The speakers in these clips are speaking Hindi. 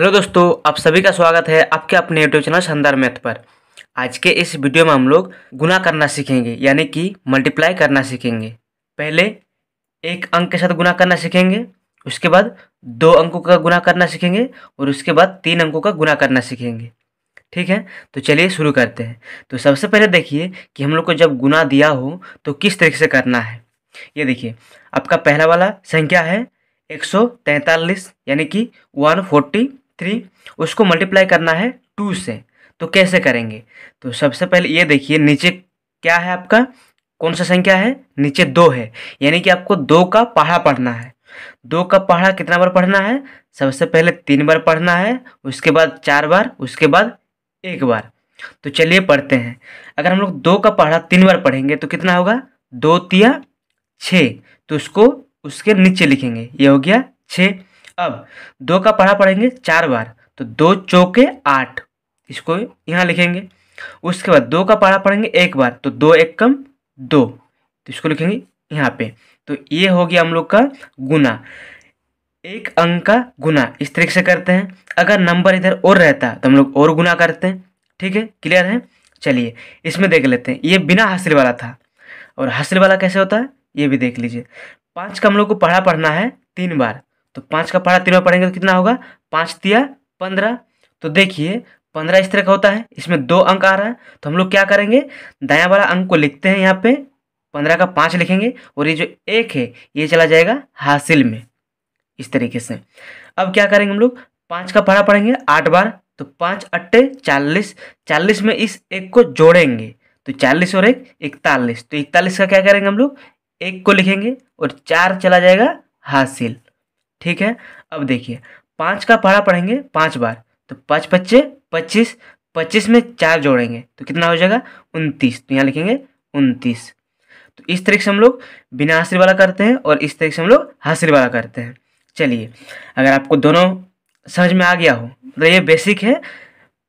हेलो दोस्तों आप सभी का स्वागत है आपके अपने यूट्यूब चैनल शानदार मैथ पर आज के इस वीडियो में हम लोग गुना करना सीखेंगे यानी कि मल्टीप्लाई करना सीखेंगे पहले एक अंक के साथ गुना करना सीखेंगे उसके बाद दो अंकों का गुना करना सीखेंगे और उसके बाद तीन अंकों का गुना करना सीखेंगे ठीक है तो चलिए शुरू करते हैं तो सबसे पहले देखिए कि हम लोग को जब गुना दिया हो तो किस तरीके से करना है ये देखिए आपका पहला वाला संख्या है एक यानी कि वन फोर्टी थ्री उसको मल्टीप्लाई करना है टू से तो कैसे करेंगे तो सबसे पहले ये देखिए नीचे क्या है आपका कौन सा संख्या है नीचे दो है यानी कि आपको दो का पहाड़ा पढ़ना है दो का पहाड़ा कितना बार पढ़ना है सबसे पहले तीन बार पढ़ना है उसके बाद चार बार उसके बाद एक बार तो चलिए पढ़ते हैं अगर हम लोग दो का पढ़ा तीन बार पढ़ेंगे तो कितना होगा दो तिया छः तो उसको उसके नीचे लिखेंगे ये हो गया छः अब दो का पढ़ा पढ़ेंगे चार बार तो दो चौके आठ इसको यहाँ लिखेंगे उसके बाद दो का पढ़ा पढ़ेंगे एक बार तो दो एक कम दो तो इसको लिखेंगे यहाँ पे तो ये हो गया हम लोग का गुना एक अंक का गुना इस तरीके से करते हैं अगर नंबर इधर और रहता तो हम लोग और गुना करते हैं ठीक है क्लियर है चलिए इसमें देख लेते हैं ये बिना हासिल वाला था और हासिल वाला कैसे होता है ये भी देख लीजिए पाँच का हम लोग को पढ़ा पढ़ना है तीन बार तो पाँच का पारा तिरवा पढ़ेंगे तो कितना होगा पाँच तिया पंद्रह तो देखिए पंद्रह इस तरह का होता है इसमें दो अंक आ रहा है तो हम लोग क्या करेंगे दाया वाला अंक को लिखते हैं यहाँ पे पंद्रह का पाँच लिखेंगे और ये जो एक है ये चला जाएगा हासिल में इस तरीके से अब क्या करेंगे हम लोग पाँच का पढ़ा पढ़ेंगे आठ बार तो पाँच अट्ठे चालीस चालीस में इस एक को जोड़ेंगे तो चालीस और एक इकतालीस तो इकतालीस का क्या करेंगे हम लोग एक को लिखेंगे और चार चला जाएगा हासिल ठीक है अब देखिए पाँच का पारा पढ़ेंगे पाँच बार तो पाँच पच्चे पच्चीस पच्चीस में चार जोड़ेंगे तो कितना हो जाएगा उनतीस तो यहाँ लिखेंगे उनतीस तो इस तरीके से हम लोग बिना हासिल वाला करते हैं और इस तरीके से हम लोग हासिल वाला करते हैं चलिए अगर आपको दोनों समझ में आ गया हो तो ये बेसिक है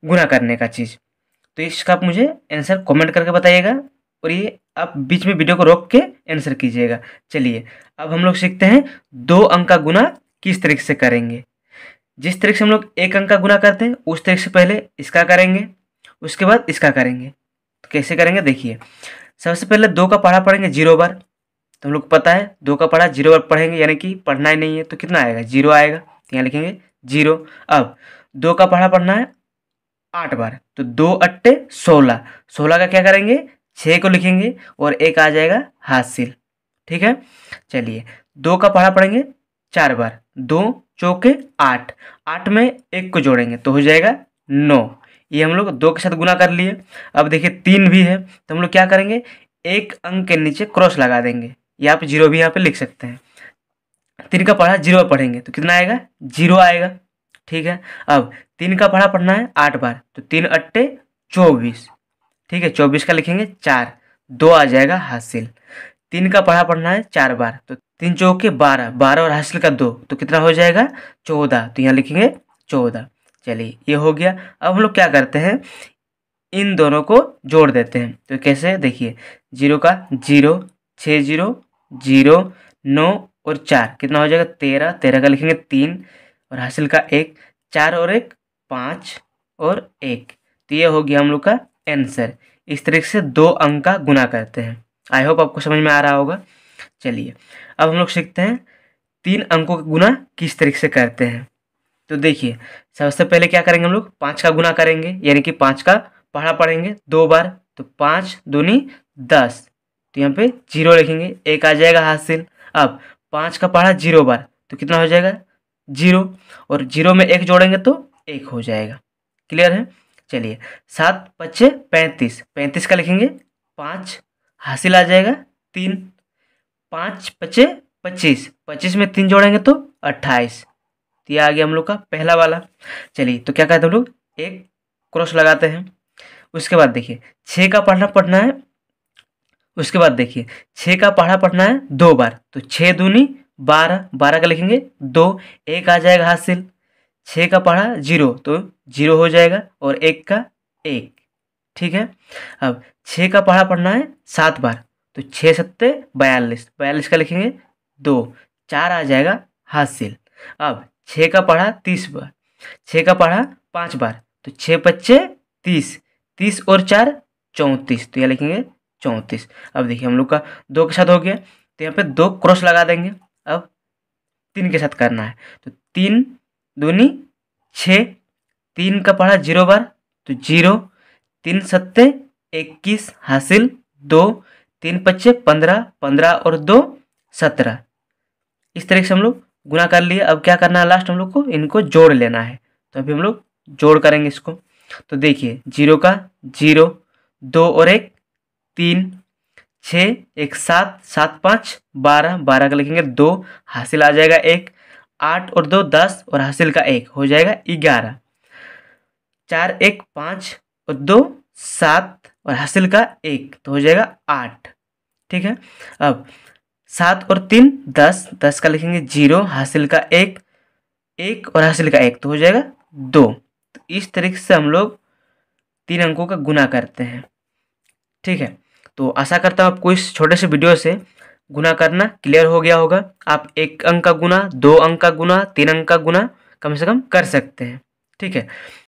गुना करने का चीज़ तो इसका आप मुझे आंसर कमेंट करके बताइएगा और ये आप बीच में वीडियो को रोक के आंसर कीजिएगा चलिए अब हम लोग सीखते हैं दो अंक का गुना किस तरीके से करेंगे जिस तरीके से हम लोग एक अंक का गुना करते हैं उस तरीके से पहले इसका करेंगे उसके बाद इसका करेंगे तो कैसे करेंगे देखिए सबसे पहले दो का पढ़ा पढ़ेंगे जीरो बार तो हम लोग पता है दो का पढ़ा जीरो बार पढ़ेंगे यानी कि पढ़ना ही नहीं है तो कितना आएगा जीरो आएगा तो यहाँ लिखेंगे जीरो अब दो का पढ़ा पढ़ना है आठ बार तो दो अट्टे सोलह सोलह का क्या करेंगे छः को लिखेंगे और एक आ जाएगा हासिल ठीक है चलिए दो का पढ़ा पढ़ेंगे चार बार दो चौके आठ आठ में एक को जोड़ेंगे तो हो जाएगा नौ ये हम लोग दो के साथ गुना कर लिए अब देखिए तीन भी है तो हम लोग क्या करेंगे एक अंक के नीचे क्रॉस लगा देंगे या आप जीरो भी यहाँ पे लिख सकते हैं तीन का पढ़ा जीरो पढ़ेंगे तो कितना आएगा जीरो आएगा ठीक है अब तीन का पढ़ा पढ़ना है आठ बार तो तीन अट्टे चौबीस ठीक है चौबीस का लिखेंगे चार दो आ जाएगा हासिल तीन का पढ़ा पढ़ना है चार बार तो तीन चौके बारह बारह और हासिल का दो तो कितना हो जाएगा चौदह तो यहाँ लिखेंगे चौदह चलिए ये हो गया अब हम लोग क्या करते हैं इन दोनों को जोड़ देते हैं तो कैसे देखिए जीरो का जीरो छः जीरो जीरो नौ और चार कितना हो जाएगा तेरह तेरह का लिखेंगे तीन और हासिल का एक चार और एक पाँच और एक तो ये हो गया हम लोग का आंसर इस तरीके से दो अंक का गुना करते हैं आई होप आपको समझ में आ रहा होगा चलिए अब हम लोग सीखते हैं तीन अंकों का गुना किस तरीके से करते हैं तो देखिए सबसे पहले क्या करेंगे हम लोग पाँच का गुना करेंगे यानी कि पाँच का पढ़ा पढ़ेंगे दो बार तो पाँच दूनी दस तो यहाँ पे जीरो लिखेंगे एक आ जाएगा हासिल अब पाँच का पढ़ा जीरो बार तो कितना हो जाएगा जीरो और जीरो में एक जोड़ेंगे तो एक हो जाएगा क्लियर है चलिए सात पच्चे पैंतीस पैंतीस का लिखेंगे पाँच हासिल आ जाएगा तीन पाँच पचे पच्चीस पच्चीस में तीन जोड़ेंगे तो अट्ठाईस तो ये आ गया हम लोग का पहला वाला चलिए तो क्या कहते हम लोग एक क्रॉस लगाते हैं उसके बाद देखिए छः का पढ़ना पढ़ना है उसके बाद देखिए छः का पढ़ा पढ़ना है दो बार तो छः दूनी बारह बारह का लिखेंगे दो एक आ जाएगा हासिल छः का पढ़ा जीरो तो जीरो हो जाएगा और एक का एक ठीक है अब छः का पहाड़ा पढ़ना है सात बार तो छः सत्ते बयालीस बयालीस का लिखेंगे दो चार आ जाएगा हासिल अब छः का पढ़ा तीस बार छः का पढ़ा पाँच बार तो छः पच्चे तीस तीस और चार चौंतीस तो यह लिखेंगे चौंतीस अब देखिए हम लोग का दो के साथ हो गया तो यहाँ पे दो क्रॉस लगा देंगे अब तीन के साथ करना है तो तीन दूनी छ तीन का पढ़ा जीरो बार तो जीरो तीन सत्ते इक्कीस हासिल दो तीन पच्चे पंद्रह पंद्रह और दो सत्रह इस तरीके से हम लोग गुना कर लिए अब क्या करना है लास्ट हम लोग को इनको जोड़ लेना है तो अभी हम लोग जोड़ करेंगे इसको तो देखिए जीरो का जीरो दो और एक तीन छः एक सात सात पाँच बारह बारह का लिखेंगे दो हासिल आ जाएगा एक आठ और दो दस और हासिल का एक हो जाएगा ग्यारह चार एक पाँच और दो सात और हासिल का एक तो हो जाएगा आठ ठीक है अब सात और तीन दस दस का लिखेंगे जीरो हासिल का एक एक और हासिल का एक तो हो जाएगा दो तो इस तरीके से हम लोग तीन अंकों का गुना करते हैं ठीक है तो आशा करता हूँ आपको इस छोटे से वीडियो से गुना करना क्लियर हो गया होगा आप एक अंक का गुना दो अंक का गुना तीन अंक का गुना कम से कम कर सकते हैं ठीक है